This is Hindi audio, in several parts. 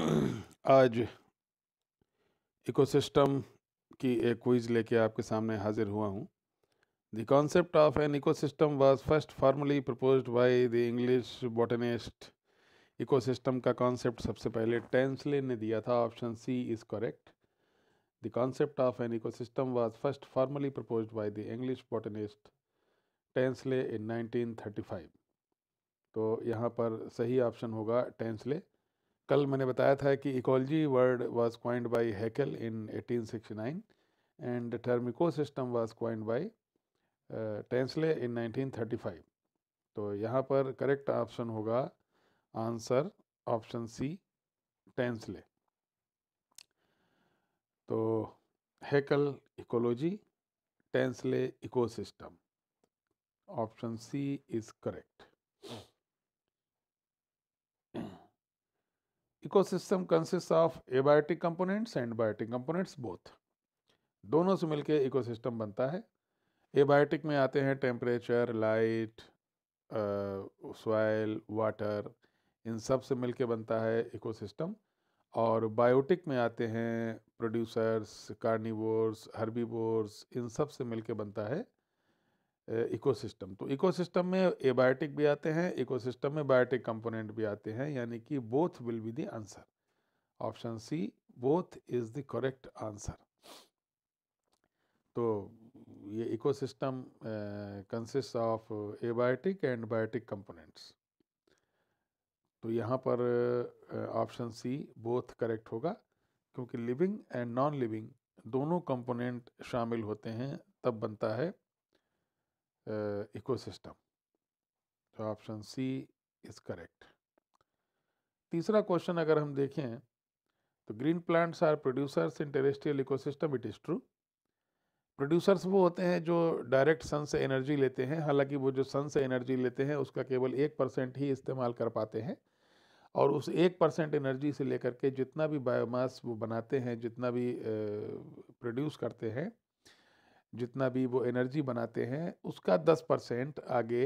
आज इकोसिस्टम की एक क्विज लेके आपके सामने हाजिर हुआ हूँ the concept of an ecosystem was first formally propose by the English botanist ecosystem का कॉन्सेप्ट सबसे पहले टेंसले ने दिया था option C is correct the concept of an ecosystem was first formally propose by the English botanist Tansley in 1935 तो यहाँ पर सही ऑप्शन होगा टेंसले कल मैंने बताया था कि ecology word was coined by Haeckel in 1869 and term ecosystem was coined by Tansley in 1935 तो यहाँ पर करेक्ट ऑप्शन होगा आंसर ऑप्शन सी टेंसले तो Haeckel ecology Tansley ecosystem option C is correct ecosystem consist of abiotic components and biotic components both दोनों से मिलके इकोसिस्टम बनता है एबायोटिक में आते हैं टेम्परेचर लाइट सॉइल वाटर इन सब से मिलके बनता है इकोसिस्टम और बायोटिक में आते हैं प्रोड्यूसर्स कार्निवोर्स हर्बीवोर्स इन सब से मिलके बनता है इकोसिस्टम तो इकोसिस्टम में एबायोटिक भी आते हैं इकोसिस्टम में बायोटिक कंपोनेंट भी आते हैं यानी कि both will be the answer option C both is the correct answer तो ये ecosystem consist of abiotic and biotic components तो यहाँ पर ऑप्शन सी बोथ करेक्ट होगा क्योंकि लिविंग एंड नॉन लिविंग दोनों कंपोनेंट शामिल होते हैं तब बनता है इकोसिस्टम तो ऑप्शन सी इज करेक्ट तीसरा क्वेश्चन अगर हम देखें तो green plants are producers in terrestrial ecosystem it is true producers वो होते हैं जो डायरेक्ट सन से एनर्जी लेते हैं हालांकि वो जो सन से एनर्जी लेते हैं उसका केवल एक परसेंट ही इस्तेमाल कर पाते हैं और उस एक परसेंट एनर्जी से लेकर के जितना भी बायोमास वो बनाते हैं जितना भी प्रोड्यूस eh, करते हैं जितना भी वो एनर्जी बनाते हैं उसका 10 परसेंट आगे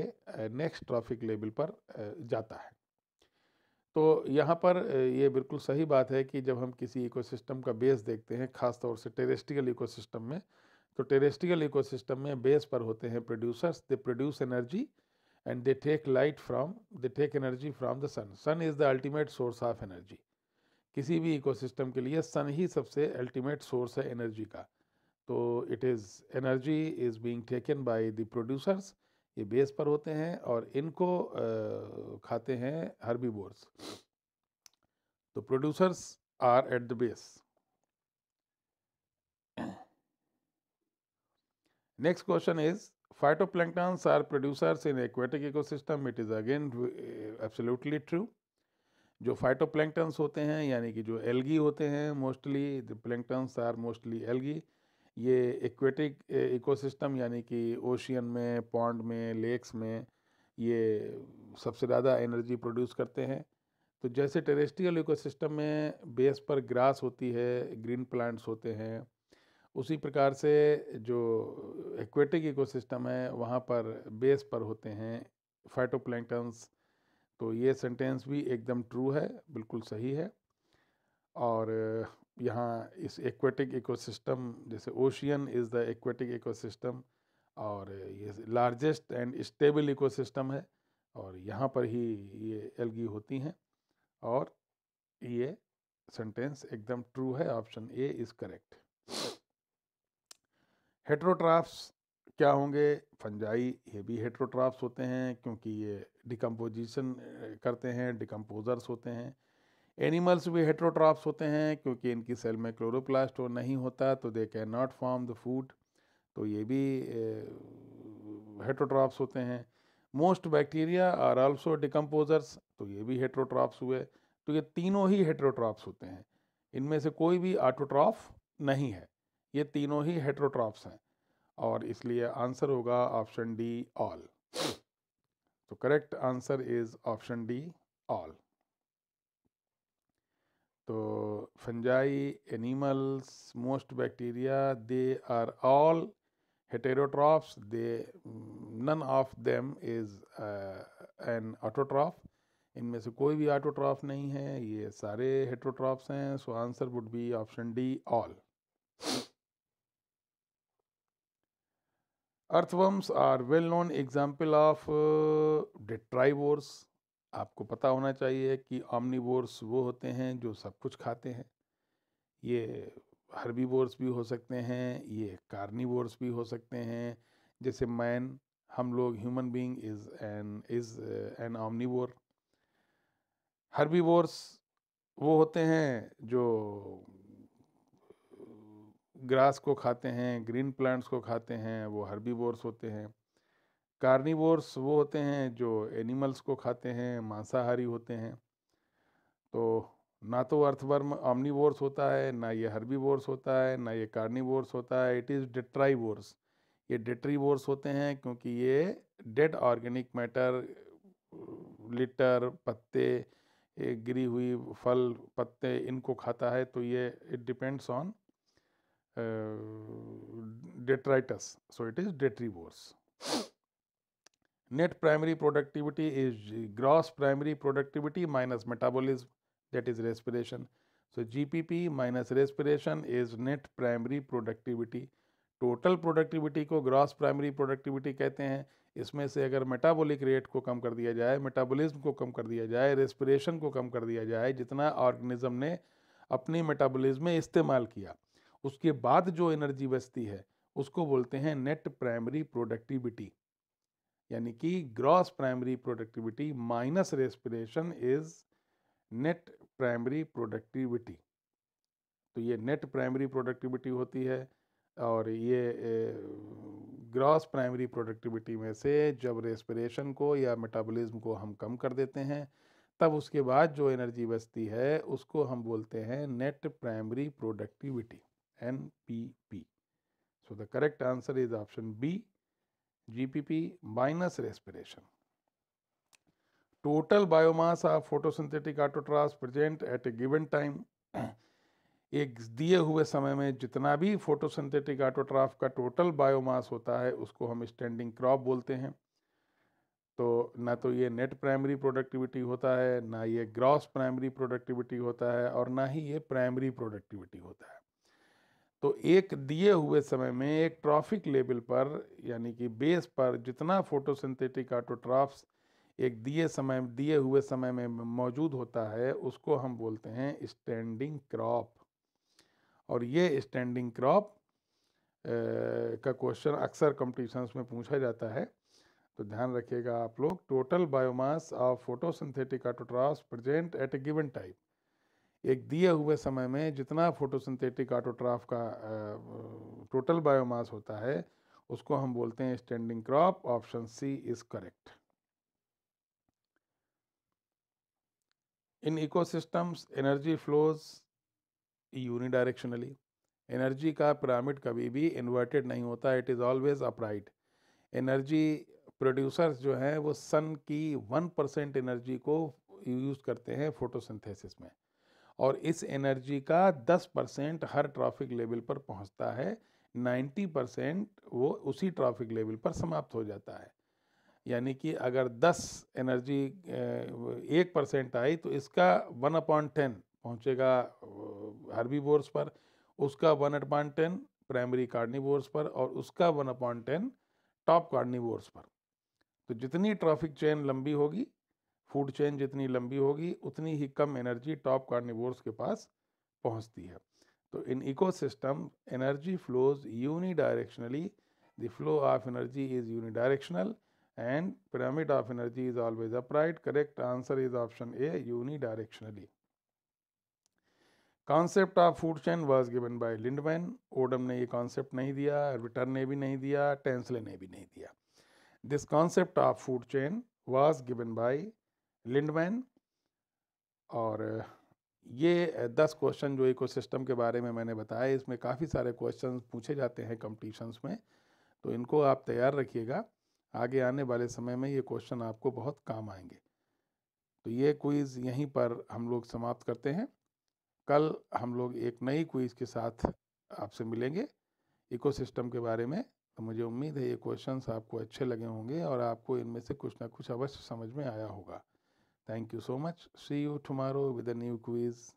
नेक्स्ट ट्रॉफिक लेवल पर जाता है तो यहाँ पर ये बिल्कुल सही बात है कि जब हम किसी इकोसिस्टम का बेस देखते हैं ख़ास तौर से टेरेस्ट्रियल इकोसिस्टम में तो टेरेस्ट्रियल इकोसिस्टम में बेस पर होते हैं producers they produce energy and they take light from they take energy from the sun sun is the ultimate source of energy किसी भी इकोसिस्टम के लिए सन ही सबसे अल्टीमेट सोर्स है एनर्जी का तो it is energy is being taken by the producers ये बेस पर होते हैं और इनको आ, खाते हैं बोर्स तो producers are at the base next question is phytoplanktons are producers in aquatic ecosystem it is again absolutely true जो फाइटोप्लैंक्टन्स होते हैं यानी कि जो एलगी होते हैं mostly planktons are mostly algae ये एक्वेटिक इकोसिस्टम यानी कि ओशियन में पॉन्ड में लेक्स में ये सबसे ज़्यादा एनर्जी प्रोड्यूस करते हैं तो जैसे टेरेस्ट्रियल इकोसिस्टम में बेस पर ग्रास होती है ग्रीन प्लांट्स होते हैं उसी प्रकार से जो एक्वेटिक इकोसिस्टम है वहाँ पर बेस पर होते हैं फाइटोप्लैंक्टन्स तो ये सेंटेंस भी एकदम ट्रू है बिल्कुल सही है और यहाँ इस एक्वेटिक इकोसिस्टम जैसे ocean is the aquatic ecosystem और ये लार्जेस्ट एंड स्टेबल इकोसिस्टम है और यहाँ पर ही ये एल्गी होती हैं और ये सेंटेंस एकदम ट्रू है option A is correct heterotrophs क्या होंगे फंजाई ये भी हेट्रोट्राफ्स होते हैं क्योंकि ये डिकम्पोजिशन करते हैं डिकम्पोज़र्स होते हैं एनिमल्स भी हेट्रोट्रॉप्स होते हैं क्योंकि इनकी सेल में क्लोरोप्लास्ट हो नहीं होता तो they can not form the food तो ये भी हेट्रोट्रॉप्स होते हैं most bacteria are also decomposers तो ये भी हेट्रोट्रॉप्स हुए तो ये तीनों ही हेट्रोट्रॉप्स होते हैं इनमें से कोई भी आटोट्रॉफ नहीं है ये तीनों ही हेट्रोट्रॉप्स हैं और इसलिए आंसर होगा ऑप्शन डी ऑल तो correct answer is option D all तो fungi animals most bacteria they are all heterotrophs they none of them is an autotroph इनमें से कोई भी ऑटोट्रॉफ नहीं है ये सारे हेटरोट्रॉफ्स हैं so answer would be option D all earthworms are well known example of detritivores आपको पता होना चाहिए कि ऑमनीवोर्स वो होते हैं जो सब कुछ खाते हैं ये हर्बीवोर्स भी हो सकते हैं ये कार्निवोर्स भी हो सकते हैं जैसे मैन हम लोग human being is an is an herbi herbivores वो होते हैं जो ग्रास को खाते हैं ग्रीन प्लांट्स को खाते हैं वो हर्बीवोर्स होते हैं कार्निवोर्स वो होते हैं जो एनिमल्स को खाते हैं मांसाहारी होते हैं तो ना तो अर्थवर्म ऑमनीवोर्स होता है ना ये हर्बीवोर्स होता है ना ये कार्निवोर्स होता है इट इज़ डेट्राईवोर्स ये डेट्रीवोर्स होते हैं क्योंकि ये डेड ऑर्गेनिक मैटर लिटर पत्ते गिरी हुई फल पत्ते इनको खाता है तो ये it depends on detritus so it is detritivores net primary productivity is gross primary productivity minus metabolism that is respiration so GPP minus respiration is net primary productivity total productivity को ग्रॉस प्राइमरी प्रोडक्टिविटी कहते हैं इसमें से अगर मेटाबॉलिक रेट को कम कर दिया जाए मेटाबॉलिज्म को कम कर दिया जाए रेस्पिरेशन को कम कर दिया जाए जितना ऑर्गेनिज्म ने अपनी मेटाबॉलिज्म में इस्तेमाल किया उसके बाद जो एनर्जी बचती है उसको बोलते हैं नेट प्राइमरी प्रोडक्टिविटी यानी कि gross primary productivity minus respiration is net primary productivity तो ये नेट प्राइमरी प्रोडक्टिविटी होती है और ये ग्रॉस प्राइमरी प्रोडक्टिविटी में से जब रेस्पिरेशन को या मेटाबॉलिज्म को हम कम कर देते हैं तब उसके बाद जो एनर्जी बचती है उसको हम बोलते हैं net primary productivity N P P so the correct answer is option B GPP minus respiration. Total biomass of photosynthetic autotrophs present at a given time एक दिए हुए समय में जितना भी फोटोसिंथेटिक ऑटोट्राफ का टोटल बायोमास होता है उसको हम स्टैंडिंग क्रॉप बोलते हैं तो ना तो ये नेट प्राइमरी प्रोडक्टिविटी होता है ना ये ग्रॉस प्राइमरी प्रोडक्टिविटी होता है और ना ही ये प्राइमरी प्रोडक्टिविटी होता है तो एक दिए हुए समय में एक ट्रॉफिक लेवल पर यानी कि बेस पर जितना फोटोसिंथेटिक ऑटोट्रॉफ्स एक दिए समय दिए हुए समय में मौजूद होता है उसको हम बोलते हैं स्टैंडिंग क्रॉप और ये स्टैंडिंग क्रॉप का क्वेश्चन अक्सर कॉम्पिटिशन्स में पूछा जाता है तो ध्यान रखिएगा आप लोग total biomass of photosynthetic autotrophs present at a given time एक दिए हुए समय में जितना फोटोसिंथेटिक ऑटोट्राफ का टोटल बायोमास होता है उसको हम बोलते हैं standing crop option C is correct in ecosystems energy flows unidirectionally energy का पिरामिड कभी भी इन्वर्टेड नहीं होता it is always upright energy producers जो हैं वो सन की वन परसेंट एनर्जी को यूज़ करते हैं फोटोसिंथेसिस में और इस एनर्जी का 10 परसेंट हर ट्रैफिक लेवल पर पहुंचता है 90 परसेंट वो उसी ट्रैफिक लेवल पर समाप्त हो जाता है यानी कि अगर 10 एनर्जी एक परसेंट आई तो इसका वन अपॉइंट टेन पहुँचेगा हरबी बोर्स पर उसका one upon ten primary carnivores पर और उसका वन अपॉइंट टेन टॉप बोर्स पर तो जितनी ट्रैफिक चेन लंबी होगी फूड चेन जितनी लंबी होगी उतनी ही कम एनर्जी टॉप कार्निवोर्स के पास पहुंचती है तो in ecosystem energy flows unidirectionally the flow of energy is unidirectional and pyramid of energy is always upright correct answer is option A unidirectionally concept of food chain was given by Lindeman Odum ने ये कॉन्सेप्ट नहीं दिया रिटर्न ने भी नहीं दिया टेंसले ने भी नहीं दिया this concept of food chain was given by Lindeman और ये दस क्वेश्चन जो इको सिस्टम के बारे में मैंने बताया इसमें काफ़ी सारे क्वेश्चन पूछे जाते हैं कम्पटिशन्स में तो इनको आप तैयार रखिएगा आगे आने वाले समय में ये क्वेश्चन आपको बहुत काम आएंगे तो ये क्विज़ यहीं पर हम लोग समाप्त करते हैं कल हम लोग एक नई क्विज़ के साथ आपसे मिलेंगे सिस्टम के बारे में तो मुझे उम्मीद है ये क्वेश्चंस आपको अच्छे लगे होंगे और आपको इनमें से कुछ ना कुछ अवश्य समझ में आया होगा Thank you so much. See you tomorrow with a new quiz.